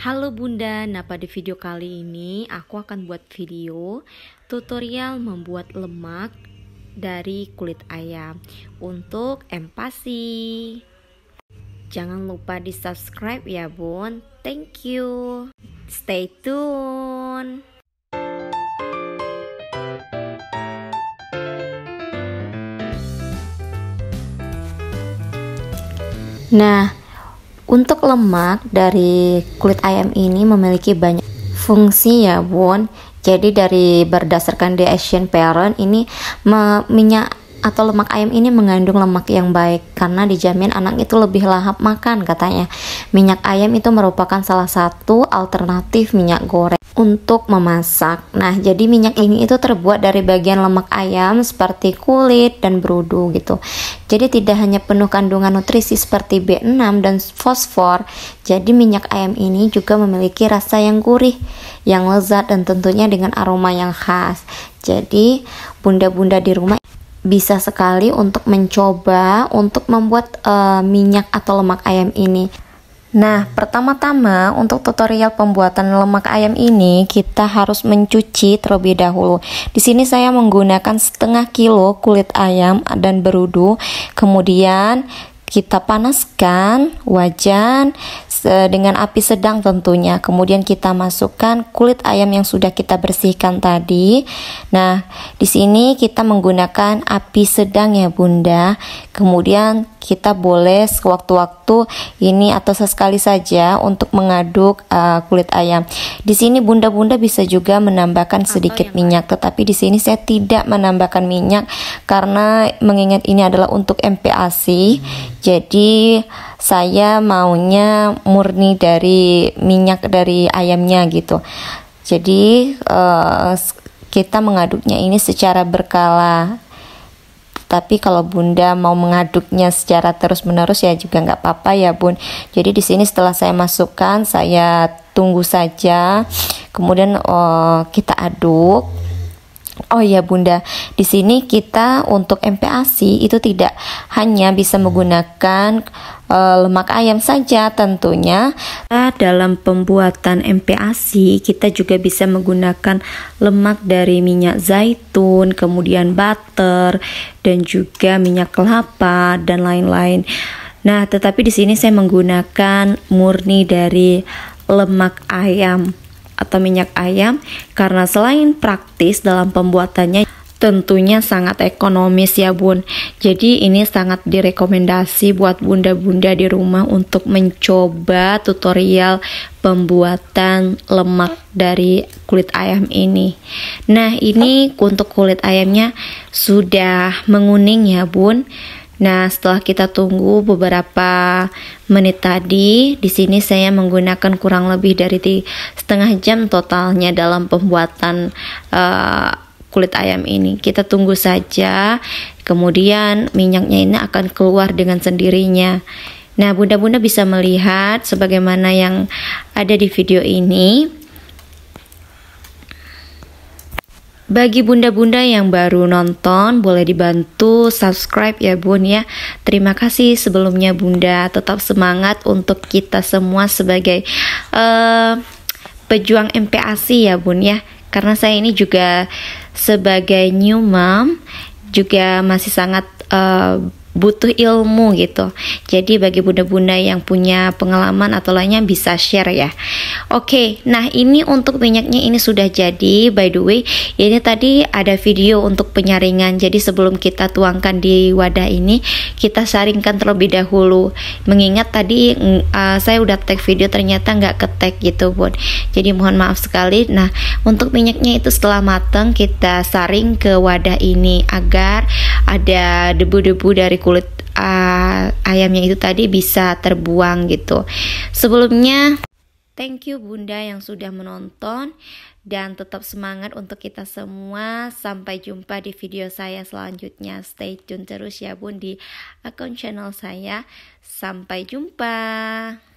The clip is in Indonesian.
Halo Bunda, nah pada video kali ini aku akan buat video tutorial membuat lemak dari kulit ayam untuk empasi. Jangan lupa di subscribe ya bun, thank you, stay tune. Nah, untuk lemak dari kulit ayam ini memiliki banyak fungsi ya bun. Jadi dari berdasarkan the Asian Parent ini minyak atau lemak ayam ini mengandung lemak yang baik karena dijamin anak itu lebih lahap makan katanya. Minyak ayam itu merupakan salah satu alternatif minyak goreng untuk memasak. Nah, jadi minyak ini itu terbuat dari bagian lemak ayam seperti kulit dan berudu gitu. Jadi tidak hanya penuh kandungan nutrisi seperti B6 dan fosfor, jadi minyak ayam ini juga memiliki rasa yang gurih, yang lezat dan tentunya dengan aroma yang khas. Jadi, bunda-bunda di rumah bisa sekali untuk mencoba untuk membuat uh, minyak atau lemak ayam ini. Nah, pertama-tama untuk tutorial pembuatan lemak ayam ini kita harus mencuci terlebih dahulu. Di sini saya menggunakan setengah kilo kulit ayam dan berudu. Kemudian kita panaskan wajan E, dengan api sedang tentunya. Kemudian kita masukkan kulit ayam yang sudah kita bersihkan tadi. Nah, di sini kita menggunakan api sedang ya, Bunda. Kemudian kita boleh sewaktu-waktu ini atau sesekali saja untuk mengaduk uh, kulit ayam. Di sini Bunda-bunda bisa juga menambahkan sedikit ya, minyak, tetapi di sini saya tidak menambahkan minyak karena mengingat ini adalah untuk MPASI. Hmm. Jadi saya maunya murni dari minyak dari ayamnya gitu jadi uh, kita mengaduknya ini secara berkala tapi kalau bunda mau mengaduknya secara terus menerus ya juga nggak apa-apa ya bun jadi di sini setelah saya masukkan saya tunggu saja kemudian uh, kita aduk Oh iya Bunda, di sini kita untuk MPASI itu tidak hanya bisa hmm. menggunakan e, lemak ayam saja tentunya. Ah, dalam pembuatan MPASI kita juga bisa menggunakan lemak dari minyak zaitun, kemudian butter dan juga minyak kelapa dan lain-lain. Nah, tetapi di sini saya menggunakan murni dari lemak ayam atau minyak ayam karena selain praktis dalam pembuatannya tentunya sangat ekonomis ya bun jadi ini sangat direkomendasi buat bunda-bunda di rumah untuk mencoba tutorial pembuatan lemak dari kulit ayam ini nah ini untuk kulit ayamnya sudah menguning ya bun Nah, setelah kita tunggu beberapa menit tadi, di sini saya menggunakan kurang lebih dari setengah jam totalnya dalam pembuatan uh, kulit ayam ini. Kita tunggu saja, kemudian minyaknya ini akan keluar dengan sendirinya. Nah, bunda-bunda bisa melihat sebagaimana yang ada di video ini Bagi bunda-bunda yang baru nonton, boleh dibantu subscribe ya bun ya. Terima kasih sebelumnya bunda. Tetap semangat untuk kita semua sebagai uh, pejuang MPASI ya bun ya. Karena saya ini juga sebagai new mom juga masih sangat uh, butuh ilmu gitu. Jadi bagi bunda-bunda yang punya pengalaman atau lainnya bisa share ya. Oke, okay, nah ini untuk minyaknya ini sudah jadi. By the way, ini tadi ada video untuk penyaringan. Jadi sebelum kita tuangkan di wadah ini, kita saringkan terlebih dahulu. Mengingat tadi uh, saya udah tag video ternyata nggak ketek gitu, Bun. Jadi mohon maaf sekali. Nah, untuk minyaknya itu setelah mateng kita saring ke wadah ini agar ada debu-debu dari kulit uh, ayamnya itu tadi bisa terbuang gitu. Sebelumnya Thank you Bunda yang sudah menonton dan tetap semangat untuk kita semua. Sampai jumpa di video saya selanjutnya. Stay tune terus ya Bun di akun channel saya. Sampai jumpa.